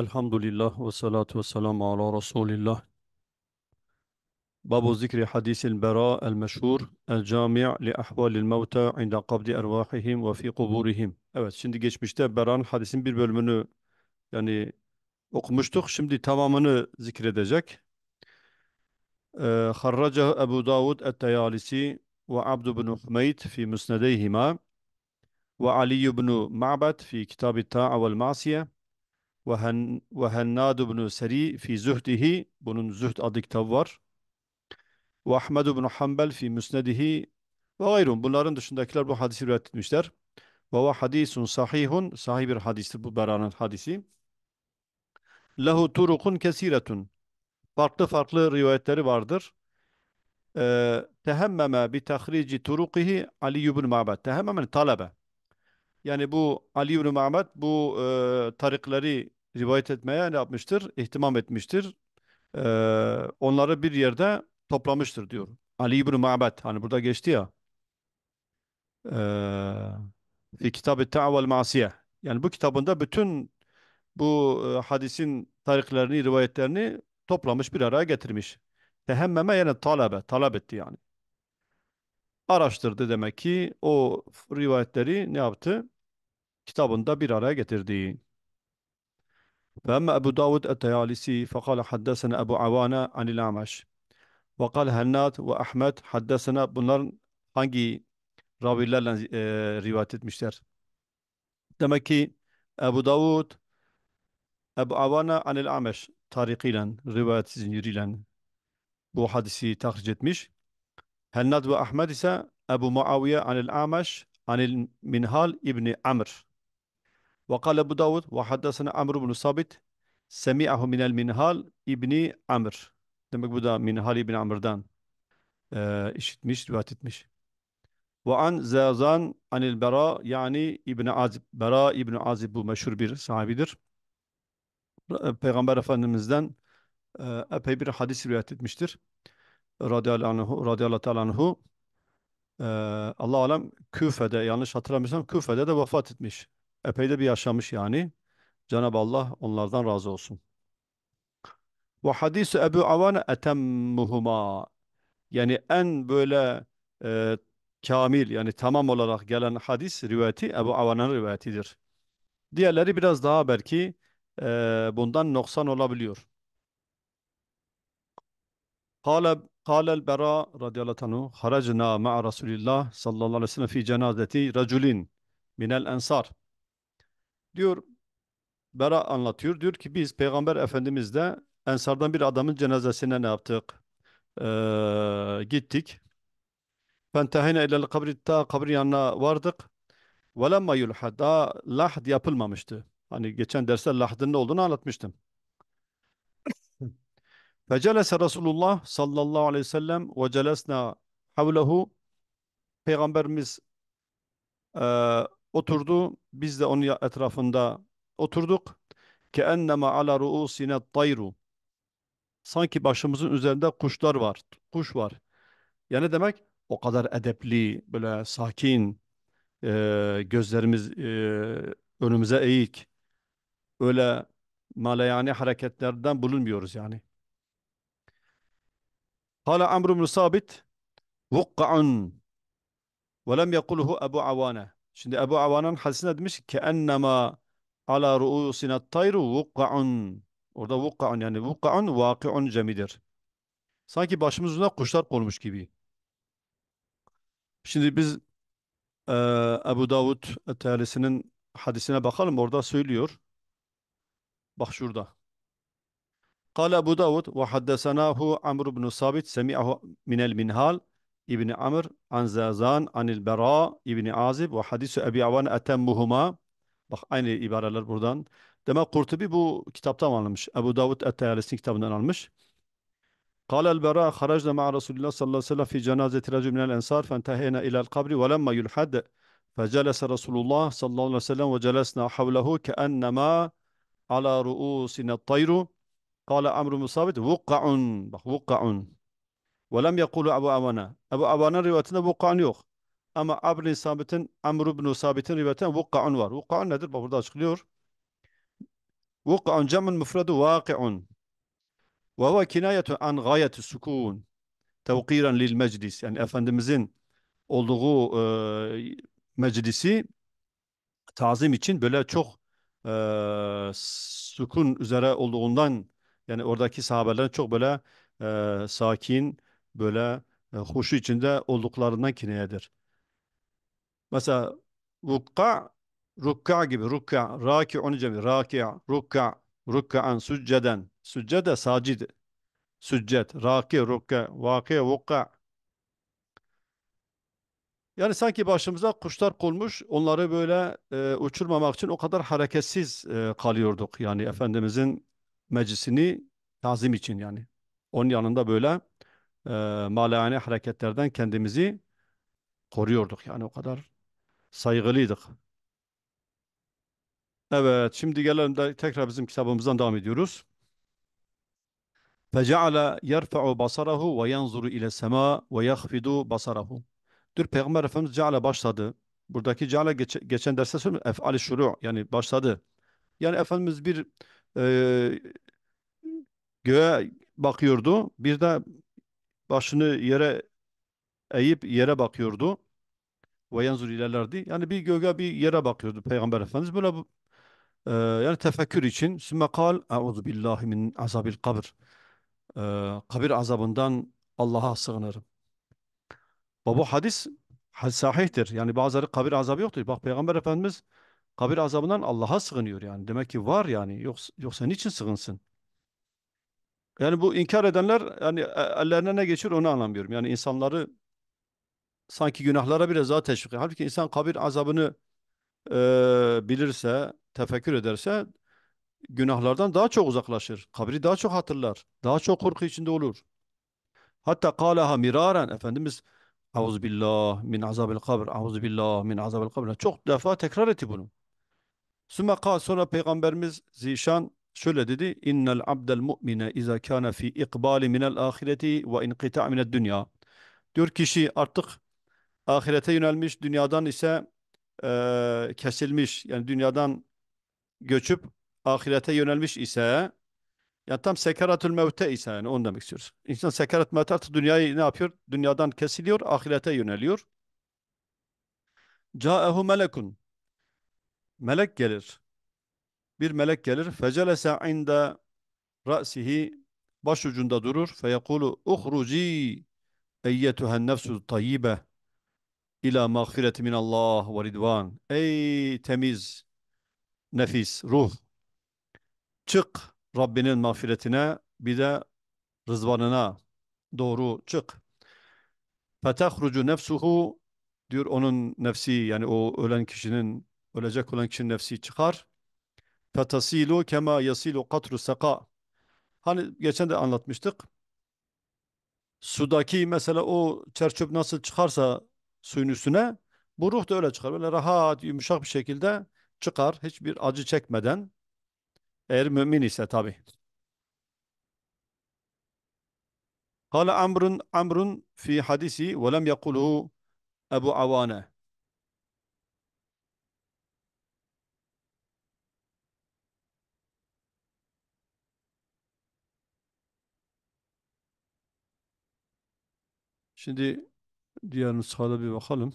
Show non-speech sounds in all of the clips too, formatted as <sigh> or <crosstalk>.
الحمد لله والصلاة والسلام على رسول الله باب ذكر حديث البراء المشهur الجامع لأحوال الموتى عند قبض أرواحهم ve fi kuburihim. Evet şimdi geçmişte Bera'nın hadisin bir bölümünü yani okumuştuk. Şimdi tamamını zikredecek. Ee, Harracahu Ebu Davud et-Teyalisi ve Abdu bin Humeyd fi musnedeyhima ve Ali bin Ma'bad fi kitab-ı Ta'a vel Masiye ve Hennad ibn Seri fi Zuhdihi bunun Zuhd adı kitabı var. Ve Ahmed ibn Hanbel fi Müsnedihi ve gayrun. Bunların dışındakiler bu hadisi rivayet etmişler. Ve ve hadisun sahihun sahih bir hadistir bu Bera'nın hadisi. Lehu turukun kesiretun. Farklı farklı rivayetleri vardır. Ee, tehemmeme bi tahrici turukihi Ali ibn Ma'bad. Tehemmemen talebe. Yani bu Ali ibn Ma'bad bu e, tarikleri rivayet etmeye ne yapmıştır? İhtimam etmiştir. Ee, onları bir yerde toplamıştır diyor. Ali İbni Ma'bet. Hani burada geçti ya. Ee, fi kitab-ı ta'vel masiye. Yani bu kitabında bütün bu e, hadisin tarihlerini, rivayetlerini toplamış, bir araya getirmiş. Tehemmeme yani talebe, talep etti yani. Araştırdı demek ki o rivayetleri ne yaptı? Kitabında bir araya getirdiği. فأما أبو داود التيالسي فقال حدثنا أبو عوانة عن الأعمش وقال هنات وأحمد حدثنا بنر هنجي راوي الله آه، روايته مشتر دمكي أبو داود أبو عوانة عن الأعمش تاريخيلا رواية زنجيريلا بو حدثي تخرجت مش هنات وأحمد أبو معاوية عن الأعمش عن المنهال ابن عمرو Ve kale bu Davud ve haddesine Amr ibn Sabit semi'ahu minel minhal İbni Amr. Demek bu da Minhal İbni Amr'dan e, işitmiş, rivayet etmiş. Ve an Zazan anil Bera yani İbni Azib. Bera İbni Azib bu meşhur bir sahabidir. Peygamber Efendimiz'den e, epey bir hadis rivayet etmiştir. Radıyallahu anhu, radıyallahu teala anhu. E, Allah alem Küfe'de yanlış hatırlamıyorsam Küfe'de de vefat etmiş. Epey de bir yaşamış yani. Cenab-ı Allah onlardan razı olsun. Ve hadisi Ebu Avane etemmuhuma. Yani en böyle e, kamil yani tamam olarak gelen hadis rivayeti Ebu Avane'nin rivayetidir. Diğerleri biraz daha belki e, bundan noksan olabiliyor. Kale Kale Bera radıyallahu anhu haracna ma'a Resulillah sallallahu aleyhi ve sellem fi cenazeti raculin minel ensar diyor Bera anlatıyor. Diyor ki biz Peygamber Efendimiz'de Ensardan bir adamın cenazesine ne yaptık? Ee, gittik. Fentehine ilel kabri ta kabri yanına vardık. Velemma yulha daha lahd yapılmamıştı. Hani geçen derste lahdın ne olduğunu anlatmıştım. <laughs> Fecelese Resulullah sallallahu aleyhi ve sellem ve celesna havlehu Peygamberimiz e, oturdu. Biz de onun etrafında oturduk. Ke enneme ala ruusine tayru. Sanki başımızın üzerinde kuşlar var. Kuş var. Yani demek o kadar edepli, böyle sakin, e, gözlerimiz e, önümüze eğik. Öyle malayani hareketlerden bulunmuyoruz yani. Hala Amr ibn Sabit vukka'un ve lem yekulhu Ebu Avane. Şimdi Ebu Avan'ın hadisinde demiş ki ennema ala ruusina tayru vukka'un. Orada vukka'un yani vukka'un vaki'un cemidir. Sanki başımızda kuşlar konmuş gibi. Şimdi biz e, Ebu Davud Tealisi'nin hadisine bakalım. Orada söylüyor. Bak şurada. Kale Ebu Davud ve haddesanahu Amr ibn Sabit semi'ahu minel minhal İbni Amr an Zazan anil Bera İbni Azib ve hadisu Ebi Avan etemmuhuma Bak aynı ibareler buradan. Demek Kurtubi bu kitaptan almış. Ebu Davud et-Tayalisi kitabından almış. قال البراء خرجنا مع رسول الله صلى الله عليه وسلم في جنازة رجل من الأنصار فانتهينا إلى القبر ولما يلحد فجلس رسول الله صلى الله عليه وسلم وجلسنا حوله كأنما على رؤوسنا الطير قال عمرو بن ثابت وقع بق وقع ve lem yekulu Ebu Avana. Ebu Avana'nın rivayetinde vuku'an yok. Ama Abr-i Sabit'in, Amr ibn Sabit'in rivayetinde vuku'an var. Vuku'an nedir? Bak burada açıklıyor. Vuku'an cem'in müfredu vaki'un. Ve huve an gayeti sukun. Tevkiren lil meclis. Yani Efendimizin olduğu e, meclisi tazim için böyle çok e, sukun üzere olduğundan yani oradaki sahabeler çok böyle e, sakin böyle e, huşu içinde olduklarından kinayedir. Mesela rukka, rukka gibi, rukka, raki onu cemi, raki, rukka, rukka'an, sücceden, süccede sacid, süccet, raki, rukka, vaki, vukka. Yani sanki başımıza kuşlar konmuş, onları böyle e, uçurmamak için o kadar hareketsiz e, kalıyorduk. Yani Efendimizin meclisini tazim için yani. Onun yanında böyle e, malayane hareketlerden kendimizi koruyorduk. Yani o kadar saygılıydık. Evet, şimdi gelelim de tekrar bizim kitabımızdan devam ediyoruz. فَجَعَلَ يَرْفَعُ بَصَرَهُ ile sema السَّمَاء وَيَخْفِدُ basarahu. Dur Peygamber Efendimiz ceale başladı. Buradaki ceale geç, geçen derste söylemiş Ef'ali şuru yani başladı. Yani Efendimiz bir e, göğe bakıyordu. Bir de başını yere eğip yere bakıyordu. Ve yanzur ilerlerdi. Yani bir göğe bir yere bakıyordu Peygamber Efendimiz. Böyle bu, e, yani tefekkür için sümme kal euzu billahi min azabil kabir. E, kabir azabından Allah'a sığınırım. Ve bu hadis sahihtir. Yani bazıları kabir azabı yoktur. Bak Peygamber Efendimiz kabir azabından Allah'a sığınıyor yani. Demek ki var yani. Yoksa, yoksa niçin sığınsın? Yani bu inkar edenler yani e, ellerine ne geçir onu anlamıyorum. Yani insanları sanki günahlara biraz daha teşvik ediyor. Halbuki insan kabir azabını e, bilirse, tefekkür ederse günahlardan daha çok uzaklaşır. Kabri daha çok hatırlar. Daha çok korku içinde olur. Hatta kâleha miraren. Efendimiz Euzubillah min azabil kabr. Euzubillah min azabil kabr. Çok defa tekrar etti bunu. Sümme kâl sonra Peygamberimiz zişan Şöyle dedi innel abdel mu'mine iza kana fi ikbali minel ahireti ve inqita mined dünya. Diyor kişi artık ahirete yönelmiş dünyadan ise e, kesilmiş yani dünyadan göçüp ahirete yönelmiş ise yani tam sekaratül mevte ise yani onu demek istiyoruz. İnsan sekarat mevte artık dünyayı ne yapıyor? Dünyadan kesiliyor, ahirete yöneliyor. Câehu melekun. Melek gelir bir melek gelir. Fecelese inde ra'sihi başucunda durur. Feyekulu uhruci eyyetuhen nefsu tayyibe ila mağfireti minallah ve ridvan. Ey temiz nefis, ruh. Çık Rabbinin mağfiretine bir de rızvanına doğru çık. Fetehrucu nefsuhu diyor onun nefsi yani o ölen kişinin ölecek olan kişinin nefsi çıkar fetasilu kema yasilu katru seka. Hani geçen de anlatmıştık. Sudaki mesela o çerçöp nasıl çıkarsa suyun üstüne bu ruh da öyle çıkar. Böyle rahat, yumuşak bir şekilde çıkar. Hiçbir acı çekmeden. Eğer mümin ise tabi. Kale Amr'un Amr'un fi hadisi ve lem yekuluhu Ebu Avane. Şimdi diğer nüshada bir bakalım.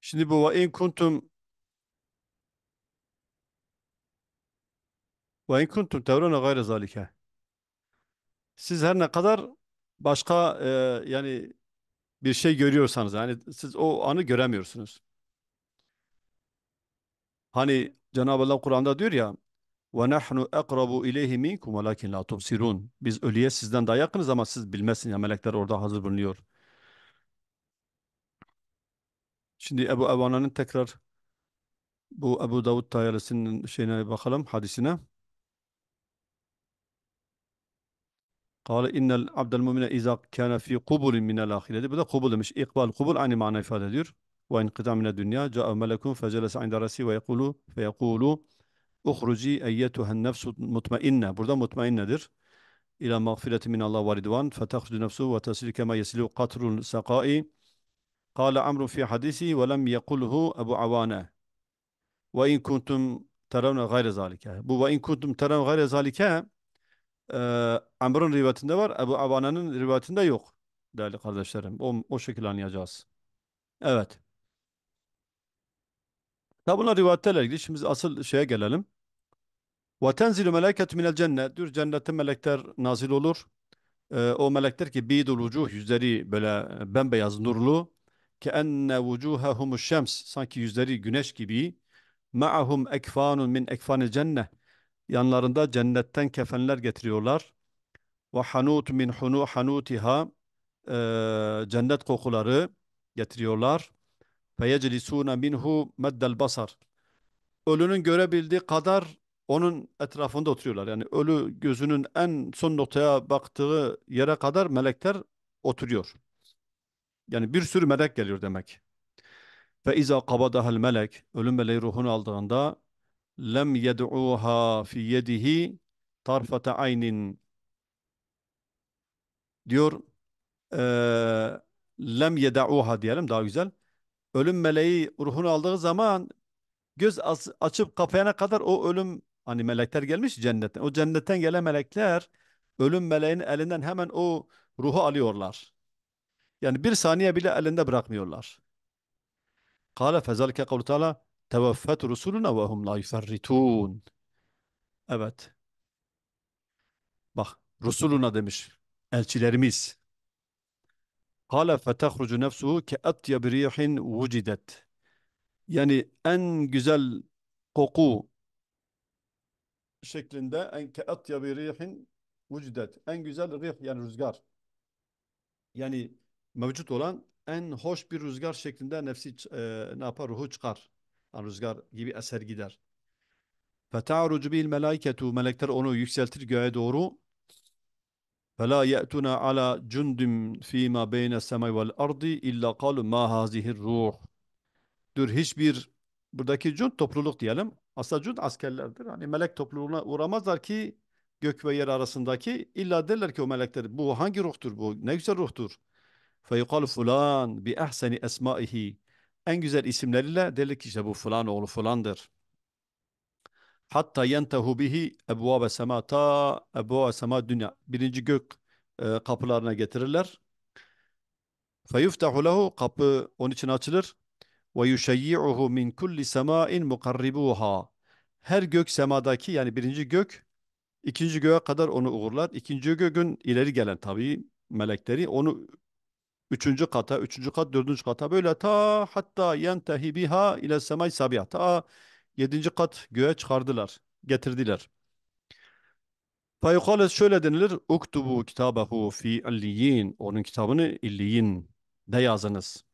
Şimdi bu ve in kuntum ve in kuntum tevrana gayre zalike. Siz her ne kadar başka e, yani bir şey görüyorsanız yani siz o anı göremiyorsunuz. Hani Cenab-ı Allah Kur'an'da diyor ya وَنَحْنُ اَقْرَبُ اِلَيْهِ مِنْكُمْ وَلَكِنْ لَا تُبْصِرُونَ Biz ölüye sizden daha yakınız ama siz bilmezsiniz. ya melekler orada hazır bulunuyor. Şimdi Ebu Evana'nın tekrar bu Ebu Davud Tayyarisinin şeyine bakalım hadisine. Kale innel abdel mümine izâ kâne fî kubulin minel âhireti. Bu da kubul demiş. İkbal kubul aynı mana ifade ediyor. Ve inkıta mine dünya câ'a melekun fecelese inde rasi ve yekulu ve yekulu uhruci eyyetuhen nefsu mutmainne. Burada mutmainnedir. İlâ mağfireti minallah ve ridvan fetehrucu nefsu ve tesil kema yesilu katrun sakâi. Kale amru fi hadisi ve lem yekulhu Ebu Avane. Ve in kuntum teravne gayre zalike. Bu ve in kuntum teravne gayre zalike e, Amr'ın rivayetinde var, Ebu Abane'nin rivayetinde yok değerli kardeşlerim. O, o şekilde anlayacağız. Evet. Tabi bunlar rivayetlerle ilgili. Şimdi asıl şeye gelelim. وَتَنْزِلُ مَلَكَةُ مِنَ الْجَنَّةِ Diyor cennette melekler nazil olur. Ee, o melekler ki bidul vucuh yüzleri böyle e, bembeyaz nurlu. Ke كَأَنَّ وُجُوهَهُمُ şems Sanki yüzleri güneş gibi. مَعَهُمْ اَكْفَانٌ min اَكْفَانِ cennet. Yanlarında cennetten kefenler getiriyorlar. Ve hanut min hunu hanutiha e, cennet kokuları getiriyorlar. Fe yeclisûne minhu meddel basar. Ölünün görebildiği kadar onun etrafında oturuyorlar. Yani ölü gözünün en son noktaya baktığı yere kadar melekler oturuyor. Yani bir sürü melek geliyor demek. Ve iza kabadahel melek, ölüm meleği ruhunu aldığında lem yed'uha fi yedihi tarfete aynin diyor e, lem yed'uha diyelim daha güzel. Ölüm meleği ruhunu aldığı zaman göz açıp kapayana kadar o ölüm hani melekler gelmiş cennetten. O cennetten gelen melekler ölüm meleğin elinden hemen o ruhu alıyorlar. Yani bir saniye bile elinde bırakmıyorlar. Kale fezalike kavlu teala Teveffet rusuluna ve hum la yuferritun. Evet. Bak rusuluna demiş. Elçilerimiz. Kale fetehrucu nefsuhu ke etye rihin vucidet. Yani en güzel koku şeklinde en ke etye rihin vucidet. En güzel rih yani rüzgar. Yani mevcut olan en hoş bir rüzgar şeklinde nefsi e, ne yapar? Ruhu çıkar yani rüzgar gibi eser gider. Feta'rucu bil melaiketu melekler onu yükseltir göğe doğru. Fela ye'tuna ala cundim fîmâ beyne semay vel ardi illa kalu ma hazihir ruh. Dur hiçbir buradaki cund topluluk diyelim. Aslında cund askerlerdir. Hani melek topluluğuna uğramazlar ki gök ve yer arasındaki illa derler ki o melekler bu hangi ruhtur bu ne güzel ruhtur. Feyukal fulan bi ehseni esmaihi en güzel isimleriyle dedik işte bu falan oğlu fulandır. Hatta yentehu bihi ebvabe sema ta ebvabe sema dünya. Birinci gök e, kapılarına getirirler. Feyuftahu lehu kapı onun için açılır. Ve yuşeyyi'uhu min kulli sema'in mukarribuha. Her gök semadaki yani birinci gök ikinci göğe kadar onu uğurlar. İkinci göğün ileri gelen tabii melekleri onu üçüncü kata, üçüncü kat, dördüncü kata böyle ta hatta yentehi biha ile semay sabiha. Ta yedinci kat göğe çıkardılar, getirdiler. Fayukale şöyle denilir. Uktubu kitabehu fi alliyin Onun kitabını illiyin de yazınız.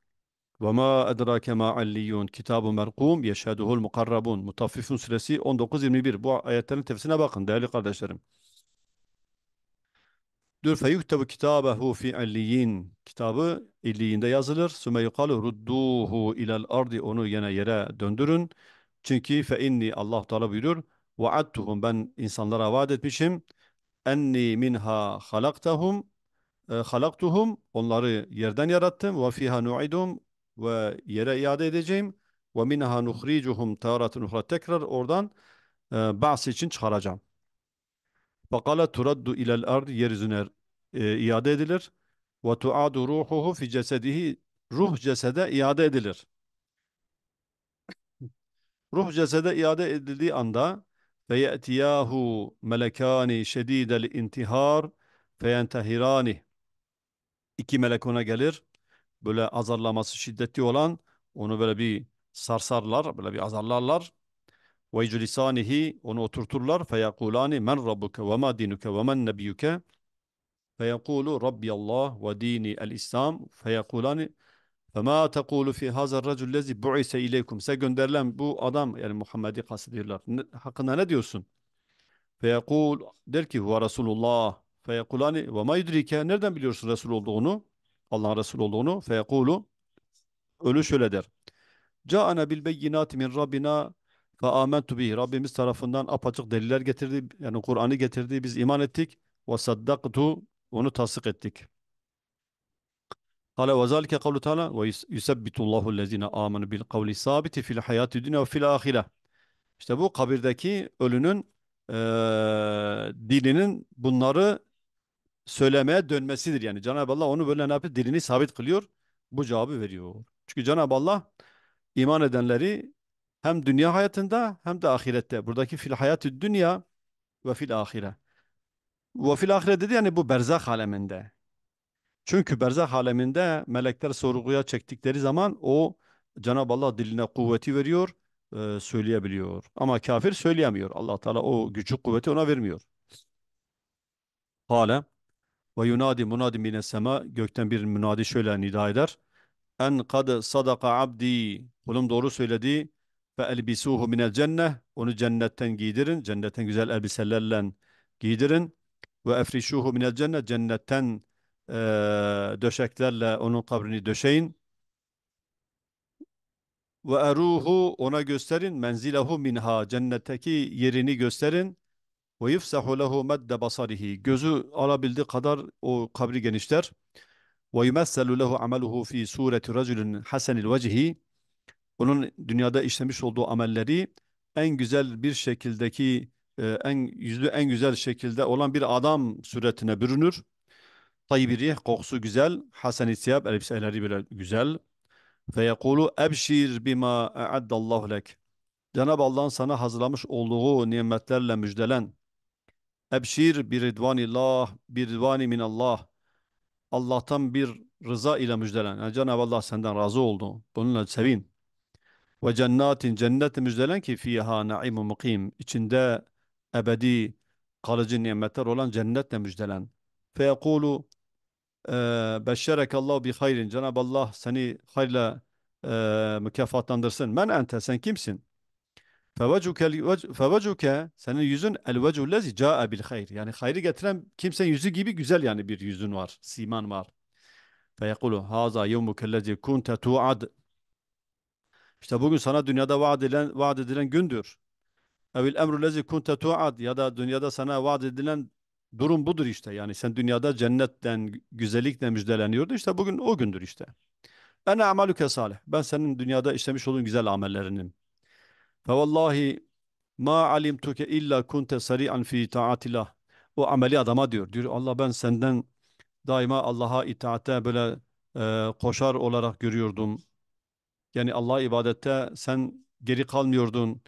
Ve ma edrake ma alliyun. Kitabu merkum yeşheduhul mukarrabun. Mutaffifun suresi 19-21. Bu ayetlerin tefsirine bakın değerli kardeşlerim. Dur feyuktebu kitabehu fi elliyin. Kitabı illiyinde yazılır. Süme yukalu rudduhu ilel ardi. Onu yine yere döndürün. Çünkü fe inni Allah Teala buyurur. Vaadtuhum ben insanlara vaat etmişim. Enni minha halaktahum. E, halaktuhum. Onları yerden yarattım. Ve fiha nuidum. Ve yere iade edeceğim. Ve minha nuhricuhum taratun uhra. Tekrar oradan e, bahs için çıkaracağım. Fakale turaddu ilal ard yeryüzüne e, iade edilir. Ve tuadu ruhuhu fi cesedihi ruh cesede iade edilir. Ruh cesede iade edildiği anda feye'tiyahu melekani şedidel intihar feyentehirani iki melek ona gelir. Böyle azarlaması şiddetli olan onu böyle bir sarsarlar, böyle bir azarlarlar ve iclisanihi onu oturturlar feyakulani men rabbuke ve ma dinuke ve men nebiyuke feyekulu rabbi Allah ve dini el İslam feyekulani فَمَا تَقُولُ فِي هَذَا الرَّجُلْ لَذِي بُعِسَ اِلَيْكُمْ Size gönderilen bu adam yani Muhammed'i kastediyorlar. Ne, hakkında ne diyorsun? Feyekul der ki huve Resulullah. Feyekulani ve ma yudrike. Nereden biliyorsun Resul olduğunu? Allah'ın Resul olduğunu. Feyekulu ölü şöyle der. Ca'ana bil beyinati min Rabbina ve amentu bihi. Rabbimiz tarafından apaçık deliller getirdi. Yani Kur'an'ı getirdi. Biz iman ettik. Ve saddaktu. Onu tasdik ettik. Kale ve zalike kavlu teala ve yusebbitullahu lezine amenu bil kavli sabiti fil hayati dünya ve fil ahire. İşte bu kabirdeki ölünün e, dilinin bunları söylemeye dönmesidir. Yani Cenab-ı Allah onu böyle ne yapıyor? Dilini sabit kılıyor. Bu cevabı veriyor. Çünkü Cenab-ı Allah iman edenleri hem dünya hayatında hem de ahirette. Buradaki fil hayatı dünya ve fil ahire. Ve fil ahire dedi yani bu berzah aleminde. Çünkü berzah aleminde melekler sorguya çektikleri zaman o Cenab-ı Allah diline kuvveti veriyor, e, söyleyebiliyor. Ama kafir söyleyemiyor. allah Teala o gücü kuvveti ona vermiyor. Hale. ve yunadi munadi mine sema gökten bir münadi şöyle nida eder. En kad sadaka abdi kulum doğru söyledi ve elbisuhu minel cenneh onu cennetten giydirin. Cennetten güzel elbiselerle giydirin. Ve efrişuhu minel cenneh cennetten e, döşeklerle onun kabrini döşeyin. Ve eruhu ona gösterin menzilehu minha cennetteki yerini gösterin. Ve yufsahu lehu medde basarihi gözü alabildiği kadar o kabri genişler. Ve yumesselu lehu ameluhu fi sureti raculun hasenil vecihi onun dünyada işlemiş olduğu amelleri en güzel bir şekildeki e, en yüzlü en güzel şekilde olan bir adam suretine bürünür. Tayyib rih kokusu güzel, hasen siyab elbiseleri böyle güzel. Ve yekulu ebşir bima e'addallahu lek. Cenab-ı Allah'ın sana hazırlamış olduğu nimetlerle müjdelen. Ebşir bir ridvanillah, bir ridvani minallah. Allah'tan bir rıza ile müjdelen. Yani Cenab-ı Allah senden razı oldu. Bununla sevin. Ve cennatin cennet müjdelen ki fiha naimu mukim. İçinde ebedi kalıcı nimetler olan cennetle müjdelen. Feyekulu e, beşşerekallahu bi hayrin. Cenab-ı Allah seni hayla e, mükafatlandırsın. Men ente sen kimsin? Fevecuke senin yüzün el vecu lezi ca'e bil hayr. Yani hayrı getiren kimsenin yüzü gibi güzel yani bir yüzün var. Siman var. Feyekulu haza yevmuke lezi kunte tu'ad. İşte bugün sana dünyada vaat edilen, vaat edilen gündür. Evil emru lezi kunte tuad ya da dünyada sana vaat edilen durum budur işte. Yani sen dünyada cennetten, güzellikle müjdeleniyordu. İşte bugün o gündür işte. Ene amaluke salih. Ben senin dünyada işlemiş olduğun güzel amellerinim. Fe vallahi ma alimtuke illa kunte sari'an fi taatillah. O ameli adama diyor. Diyor Allah ben senden daima Allah'a itaate böyle e, koşar olarak görüyordum. Yani Allah'a ibadette sen geri kalmıyordun.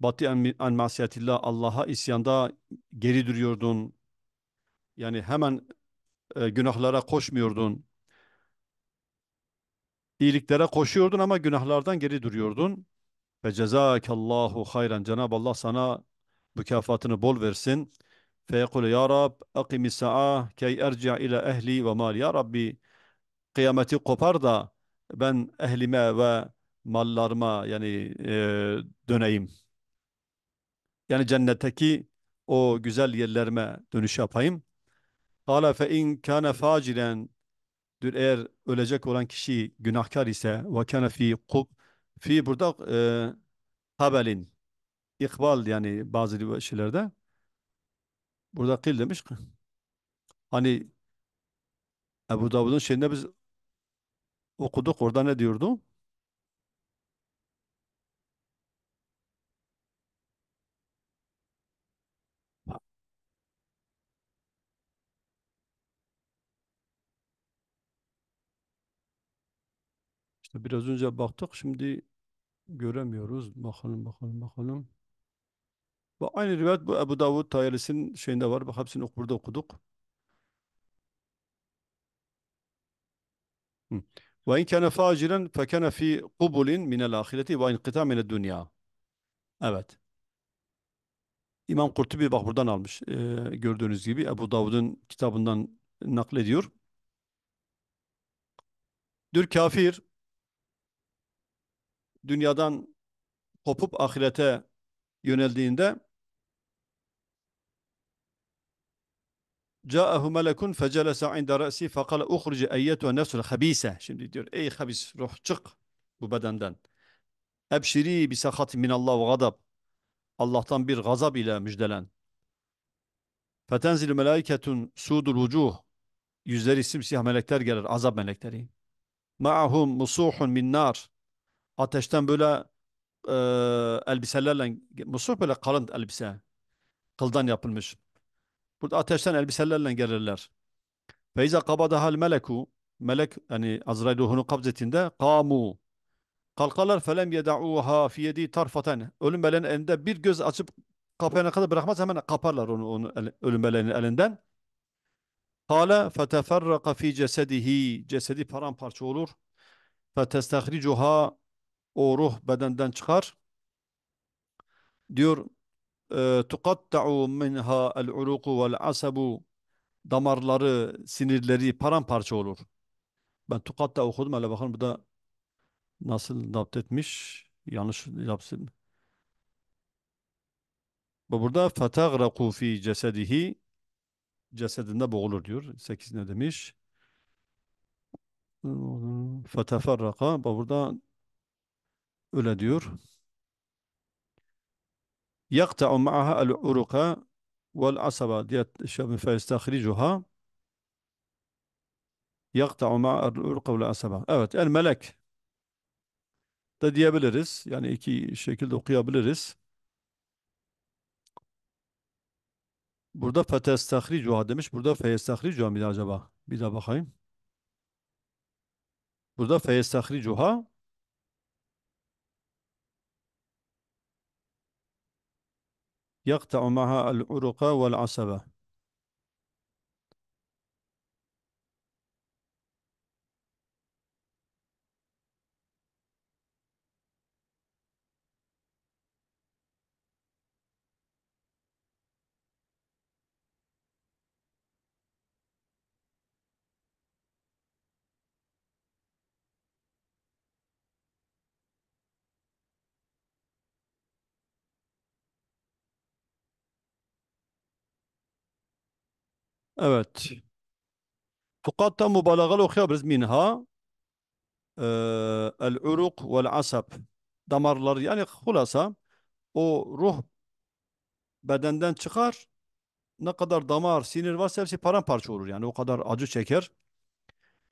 Batı en masiyetillah Allah'a isyanda geri duruyordun. Yani hemen e, günahlara koşmuyordun. İyiliklere koşuyordun ama günahlardan geri duruyordun. Ve cezakallahu hayran. Cenab-ı Allah sana mükafatını bol versin. Feyekul ya Rab akimi sa'a key erci' ila ehli ve mal. Ya Rabbi kıyameti kopar da ben ehlime ve mallarıma yani e, döneyim. Yani cennetteki o güzel yerlerime dönüş yapayım. Kala fe in kana facilen dür eğer ölecek olan kişi günahkar ise ve kana fi kub fi burada e, kabelin ikbal yani bazı şeylerde burada kil demiş hani Ebu Davud'un şeyinde biz okuduk orada ne diyordu? İşte biraz önce baktık şimdi göremiyoruz. Bakalım bakalım bakalım. Bu aynı rivayet bu Ebu Davud Tayalisi'nin şeyinde var. Bak hepsini burada okuduk. Hı. Ve in kana faciren fe kana fi qubulin min el ahireti ve inqita min dunya. Evet. İmam Kurtubi bak buradan almış. Ee, gördüğünüz gibi Ebu Davud'un kitabından naklediyor. Dür kafir dünyadan kopup ahirete yöneldiğinde Câehu melekun fecelese inde re'si fekale uhrici eyyetu nefsul habise. Şimdi diyor ey habis ruh çık bu bedenden. Ebşiri bi sehati minallah ve gadab. Allah'tan bir gazap ile müjdelen. Fetenzilü melaiketun sudul vucuh. Yüzleri simsiyah melekler gelir. Azap melekleri. Ma'ahum musuhun min nar. Ateşten böyle e, elbiselerle, musuh böyle kalın elbise. Kıldan yapılmış. Burada ateşten elbiselerle gelirler. Feiza kabadahal meleku melek yani Azrail ruhunu kabzetinde kamu kalkarlar felem yedauha fi yedi tarfaten ölüm meleğinin elinde bir göz açıp kapayana kadar bırakmaz hemen kaparlar onu, onu ölüm meleğinin elinden. Kale feteferraka fi cesedihi cesedi paramparça olur. Fetestahricuha o ruh bedenden çıkar. Diyor ee, tukatta'u minha el uruku vel asabu damarları, sinirleri paramparça olur. Ben tukatta okudum. Hele bakın bu da nasıl zapt etmiş. Yanlış yapsın. Ve burada fetagraku fi cesedihi cesedinde boğulur diyor. 8 ne demiş? Feteferraka. Burada öyle diyor. يقطع معها العروق والعصبة ديال الشاب من يقطع مع العروق والعصبة أبت الملك تديا بالرس يعني كي شكل دقيا بالرس بردا فتستخرجها دمش بردا فيستخرجها بدا جبا بدا بخايم بردا فيستخرجها يقطع معها العرق والعصبة Evet. Fukat'ta mübalağalı okuyabiliriz. Minha e, el uruk vel asab damarlar yani hulasa o ruh bedenden çıkar ne kadar damar, sinir varsa hepsi paramparça olur yani o kadar acı çeker.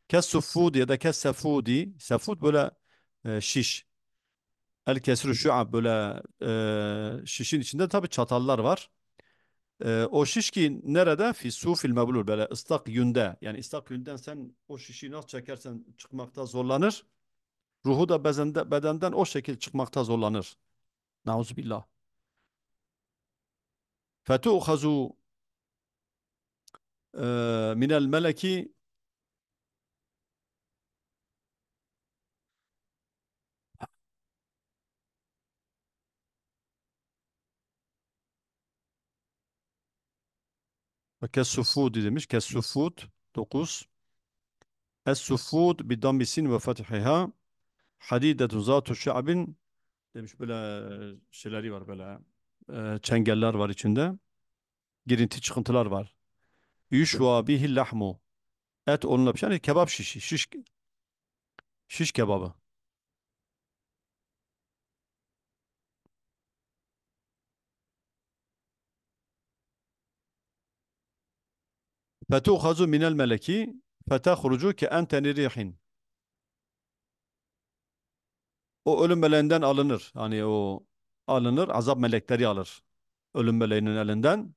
Kes suffudi ya da kes sefudi. Sefud böyle e, şiş. El kesru şu'ab böyle e, şişin içinde tabi çatallar var. E, o şişki nerede? Fi sufil meblul. Böyle ıslak yünde. Yani ıslak yünden sen o şişi nasıl çekersen çıkmakta zorlanır. Ruhu da bezende, bedenden o şekil çıkmakta zorlanır. Nauzubillah. Fetuhazu minel meleki Ve kesufudi demiş. Kesufud 9. Es-sufud bi dammi sin ve fethiha hadidetun zatu şa'bin demiş böyle şeyleri var böyle e, çengeller var içinde. Girinti çıkıntılar var. Yuşva bihi lahmu. Et onunla pişen yani kebap şişi. Şiş, şiş kebabı. Fetuhazu minel meleki fetahrucu ke enteni rihin. O ölüm meleğinden alınır. yani o alınır, azap melekleri alır. Ölüm meleğinin elinden.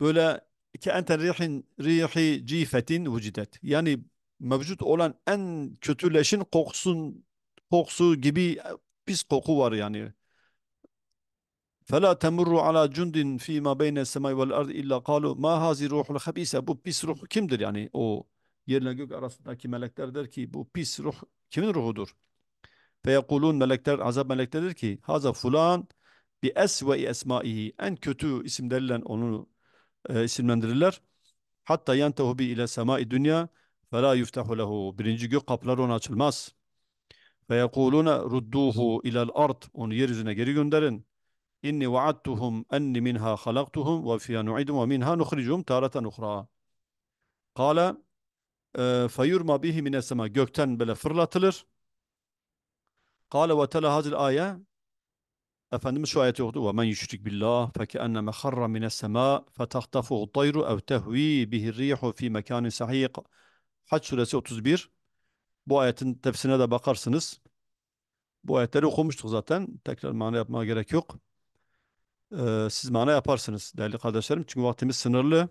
Böyle ki enten rihin rihi cifetin vücidet. Yani mevcut olan en kötüleşin kokusun kokusu gibi pis koku var yani. فَلَا تَمُرُّ عَلَى جُنْدٍ ف۪ي مَا بَيْنَ السَّمَاءِ وَالْاَرْضِ اِلَّا قَالُوا مَا هَذِي رُوحُ الْخَب۪يسَ Bu pis ruh kimdir? Yani o yerle gök arasındaki melekler der ki bu pis ruh kimin ruhudur? Feyekulun melekler, azap melekler ki haza fulan bi esve esmaihi en kötü isimleriyle onu e, isimlendirirler. Hatta yentehu bi ile semai dünya ve la yuftahu lehu. Birinci gök kapıları ona açılmaz. Feyekulune rudduhu ilel ard. Onu yeryüzüne geri gönderin inni vaadtuhum enni minha halaktuhum ve fiha nu'idum ve minha nukhricuhum taratan ukhra. Kale e, feyurma bihi sema gökten böyle fırlatılır. Kale ve tela hazil ayet Efendimiz şu ayeti okudu. وَمَنْ يُشْرِكْ بِاللّٰهِ فَكَأَنَّمَا خَرَّ مِنَ السَّمَاءِ فَتَخْطَفُهُ الطَّيْرُ اَوْ تَهْو۪ي بِهِ الرِّيحُ ف۪ي مَكَانٍ سَح۪يقٍ Haç suresi 31. Bu ayetin tefsirine de bakarsınız. Bu ayetleri okumuştuk zaten. Tekrar mana yapmaya gerek yok e, siz mana yaparsınız değerli kardeşlerim. Çünkü vaktimiz sınırlı.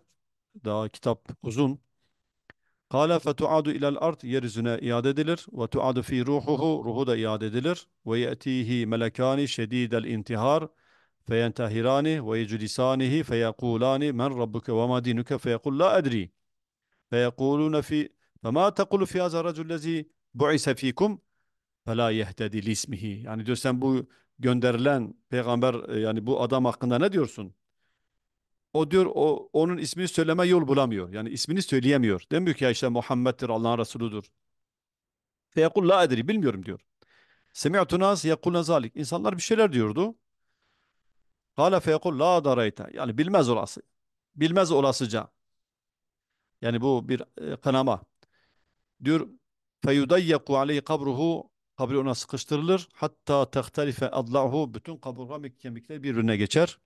Daha kitap uzun. Kale fetuadu ilal art yeryüzüne iade edilir ve tuadu fi ruhuhu ruhu da iade edilir ve yetihi melekani şedidel intihar feyentahirani ve yeclisanihi feyekulani men rabbuke ve madinuke dinuke feyekul la edri feyekulune fi fema tekulu fi hazar racul lezi bu'ise fikum fela yehtedi lismihi yani diyor sen bu gönderilen peygamber e, yani bu adam hakkında ne diyorsun? O diyor o onun ismini söyleme yol bulamıyor. Yani ismini söyleyemiyor. Demiyor ki ya işte Muhammed'dir, Allah'ın Resuludur. Feyekul la edri bilmiyorum diyor. Semi'tu nas yekulne zalik. İnsanlar bir şeyler diyordu. Kale feyekul la darayta. Yani bilmez olası. Bilmez olasıca. Yani bu bir e, kınama. Diyor feyudayyeku aleyhi kabruhu kabri ona sıkıştırılır. Hatta tehtelife adlahu bütün kaburga kemikler birbirine geçer.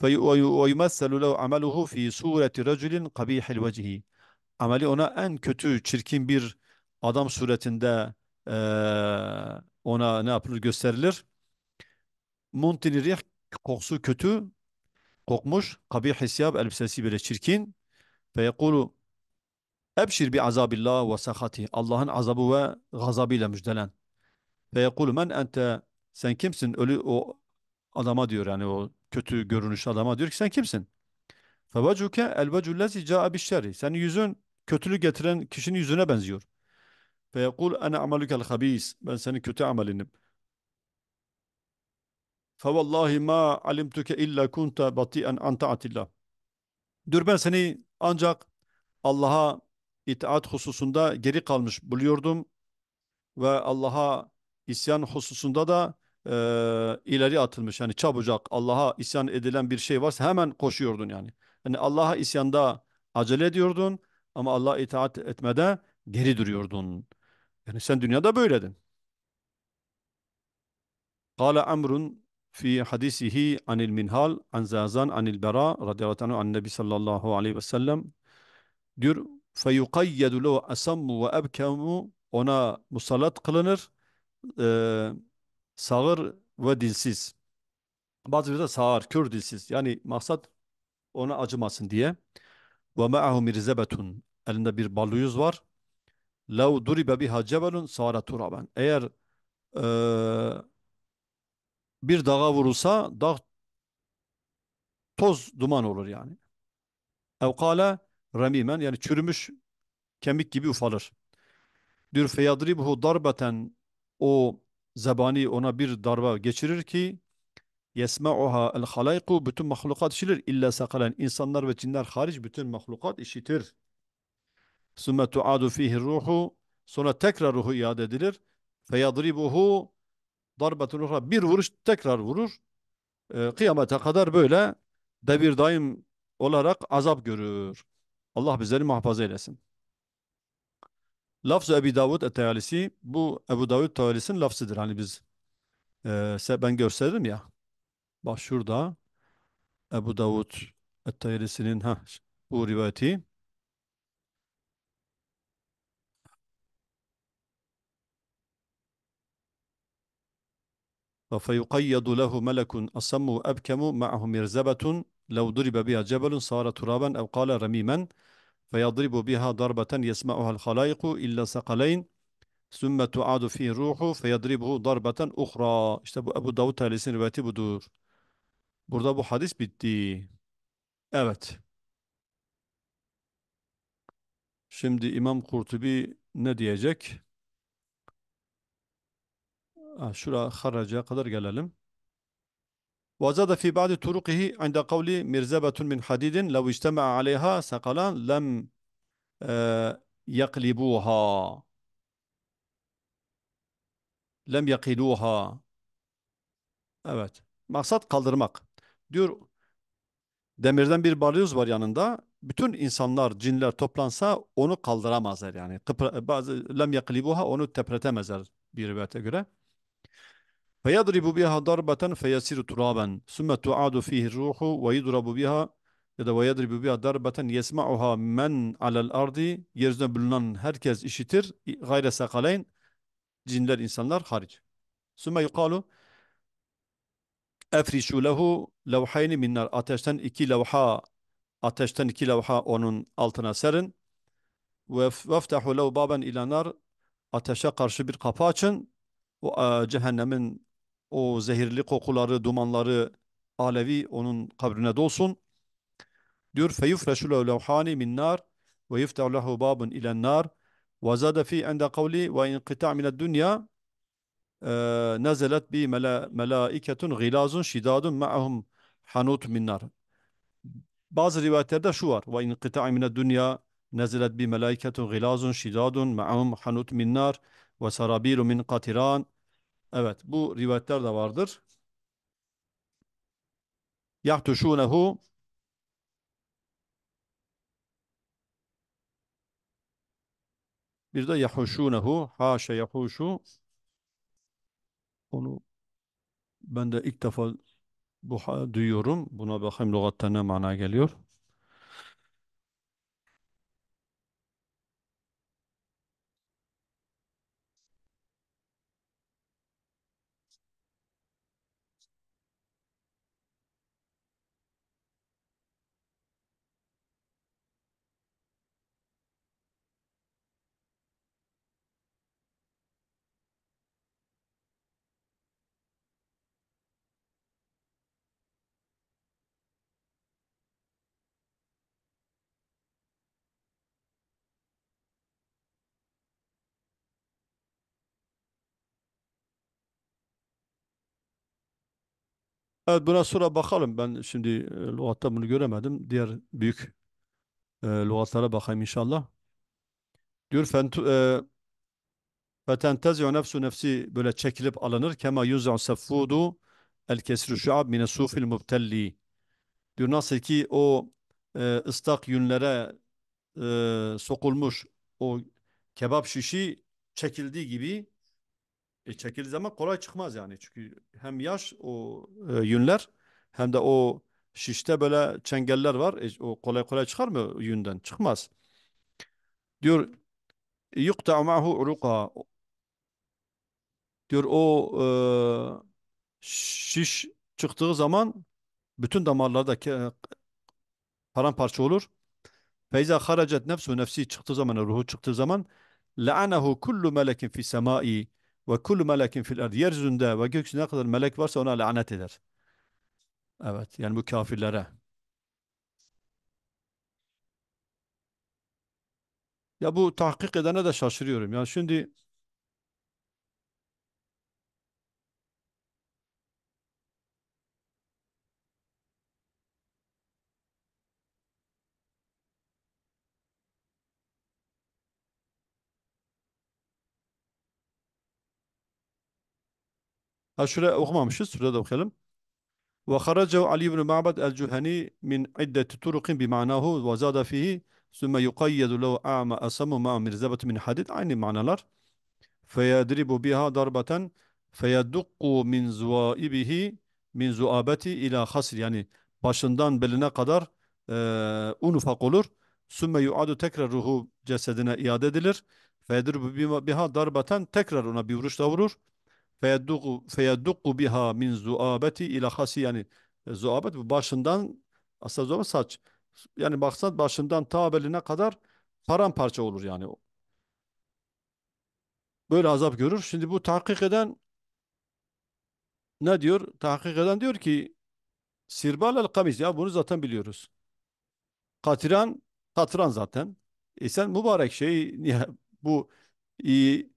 وَيُمَثَّلُ لَوْ عَمَلُهُ fi sureti رَجُلٍ قَبِيحِ الْوَجِهِ Ameli ona en kötü, çirkin bir adam suretinde e, ona ne yapılır gösterilir. Muntin rih kokusu kötü, kokmuş. Kabih hisyab elbisesi bile çirkin. Ve yekulu Ebşir bi azabillah ve sahati. Allah'ın azabı ve gazabıyla müjdelen. Ve yekulu men ente sen kimsin? Ölü o adama diyor yani o kötü görünüşlü adama diyor ki sen kimsin? Fevecuke el vecullezi ca'e bişşeri. Senin yüzün kötülüğü getiren kişinin yüzüne benziyor. Ve yekul ene amelukel habis. Ben senin kötü amelinim. فَوَاللّٰهِ مَا عَلِمْتُكَ اِلَّا كُنْتَ بَطِيًا عَنْ تَعَتِ Dur ben seni ancak Allah'a itaat hususunda geri kalmış buluyordum ve Allah'a isyan hususunda da e, ileri atılmış. Yani çabucak Allah'a isyan edilen bir şey varsa hemen koşuyordun yani. Yani Allah'a isyanda acele ediyordun ama Allah'a itaat etmede geri duruyordun. Yani sen dünyada böyledin. Kale Amrun fi hadisihi anil minhal an zazan anil bera radıyallahu anh an nebi sallallahu aleyhi ve sellem diyor فَيُقَيَّدُ لَهُ اَسَمُّ وَاَبْكَمُ Ona musallat kılınır. E, sağır ve dilsiz. Bazıları da sağır, kör dilsiz. Yani maksat ona acımasın diye. وَمَعَهُ مِرْزَبَةٌ Elinde bir baluyuz var. لَوْ دُرِبَ بِهَا جَبَلٌ سَارَ تُرَبًا Eğer e, bir dağa vurulsa dağ toz duman olur yani. اَوْ قَالَ remimen yani çürümüş kemik gibi ufalır. Dür feyadribuhu darbeten o zebani ona bir darba geçirir ki yesma'uha el halayku bütün mahlukat işitir illa sakalen insanlar ve cinler hariç bütün mahlukat işitir. Sümme tu'adu fihi ruhu sonra tekrar ruhu iade edilir. Feyadribuhu darbeten ruha bir vuruş tekrar vurur. E, kıyamete kadar böyle devir daim olarak azap görür. Allah bizleri muhafaza eylesin. Lafz-ı Ebi Davud et bu Ebu Davud Tayalisi'nin lafzıdır. Hani biz e, ben gösterdim ya. Bak şurada Ebu Davud et bu rivayeti وَفَيُقَيَّدُ لَهُ مَلَكٌ أَصَمُّ أَبْكَمُ مَعَهُ مِرْزَبَةٌ لو ضرب بها جبل صار ترابا أو قال رميما فيضرب بها ضربة يسمعها الخلائق إلا ثقلين ثم تعاد فيه ruhu فيضربه ضربة أخرى İşte bu Ebu Davud Talisi'nin rivayeti budur. Burada bu hadis bitti. Evet. Şimdi İmam Kurtubi ne diyecek? Ha, şura haraca kadar gelelim. وزاد في بعض طرقه عند قول مرزبة من حديد لو اجتمع عليها ثقلان لم يقلبوها lem yakiluha. Evet. Maksat kaldırmak. Diyor demirden bir balyoz var yanında. Bütün insanlar, cinler toplansa onu kaldıramazlar yani. Kıpra, bazı lem yaklibuha onu tepretemezler bir rivayete göre. Feyadribu biha darbeten feyasiru turaben. Sümme tuadu fihi ruhu ve yudrabu biha ya da ve yadribu biha darbeten yesma'uha men alel ardi. Yeryüzünde bulunan herkes işitir. Gayre sakaleyn. Cinler, insanlar hariç. Sümme yukalu efrişu lehu levhayni minnar. Ateşten iki levha ateşten iki levha onun altına serin. Ve veftahu lehu baben nar Ateşe karşı bir kapı açın. O e, cehennemin o zehirli kokuları, dumanları alevi onun kabrine dolsun. Diyor feyufreşu lehu levhani min nar ve yuftehu lehu babun ilen nar ve zade fi ende kavli ve inqita' mined dunya e, nezelet bi melaiketun gilazun şidadun ma'ahum hanut min nar. Bazı rivayetlerde şu var. Ve inqita' mined dunya nezelet bi melaiketun gilazun şidadun ma'ahum hanut min nar ve sarabilu min qatiran. Evet bu rivayetler de vardır. Yahtuşunehu Bir de yahuşunehu haşa yahuşu onu ben de ilk defa bu duyuyorum. Buna bakayım lügatta ne mana geliyor. Evet buna sonra bakalım. Ben şimdi e, lügatta bunu göremedim. Diğer büyük e, lügatlara bakayım inşallah. Diyor fentu, e, fetentezio nefsu nefsi böyle çekilip alınır. Kema yuzan sefudu el kesru şuab mine sufil mubtelli. Diyor nasıl ki o e, ıslak yünlere e, sokulmuş o kebap şişi çekildiği gibi e, çekildiği zaman kolay çıkmaz yani. Çünkü hem yaş o e, yünler hem de o şişte böyle çengeller var. E, o kolay kolay çıkar mı yünden? Çıkmaz. Diyor yukta ma'hu uruka diyor o e, şiş çıktığı zaman bütün damarlarda da paramparça olur. Feyza haracet nefsu nefsi çıktığı zaman ruhu çıktığı zaman la'anahu kullu melekin fi semai ve kullu melekin fil erd. Yeryüzünde ve gökyüzünde ne kadar melek varsa ona lanet eder. Evet yani bu kafirlere. Ya bu tahkik edene de şaşırıyorum. Yani şimdi Ha şuraya okumamışız. Şurada da okuyalım. Ve haracu Ali ibn Ma'bad el-Cuhani min iddeti turukin bi ma'nahu ve zada fihi sümme yuqayyedu lehu a'ma asamu ma mirzabetu min hadid aynı manalar. Feyadribu biha darbatan feyadukku min zuaibihi min zuabeti ila hasr yani başından beline kadar e, un ufak olur. Sümme yuadu tekrar ruhu cesedine iade edilir. Feyadribu biha darbatan tekrar ona bir vuruş vurur feyedduku feyedduku biha min zuabeti ila hasi yani e, zuabet başından aslında zuabet saç. Yani baksat başından ta beline kadar paramparça olur yani. Böyle azap görür. Şimdi bu tahkik eden ne diyor? Tahkik eden diyor ki sirbal el kamis ya bunu zaten biliyoruz. Katiran katran zaten. E sen mübarek şey <laughs> bu i,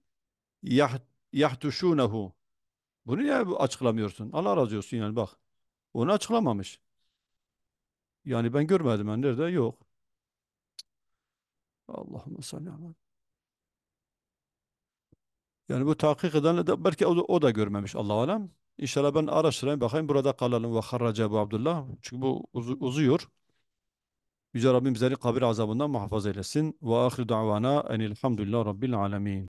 yah, yahtuşunehu. Bunu niye açıklamıyorsun? Allah razı olsun yani bak. Onu açıklamamış. Yani ben görmedim ben nerede yok. Allahümme salli ala. Yani bu tahkik edenle de belki o da, o da görmemiş Allah alem. İnşallah ben araştırayım bakayım burada kalalım ve harraca bu Abdullah. Çünkü bu uz uzuyor. Yüce Rabbim bizleri kabir azabından muhafaza eylesin. Ve ahir davana enilhamdülillah rabbil alemin.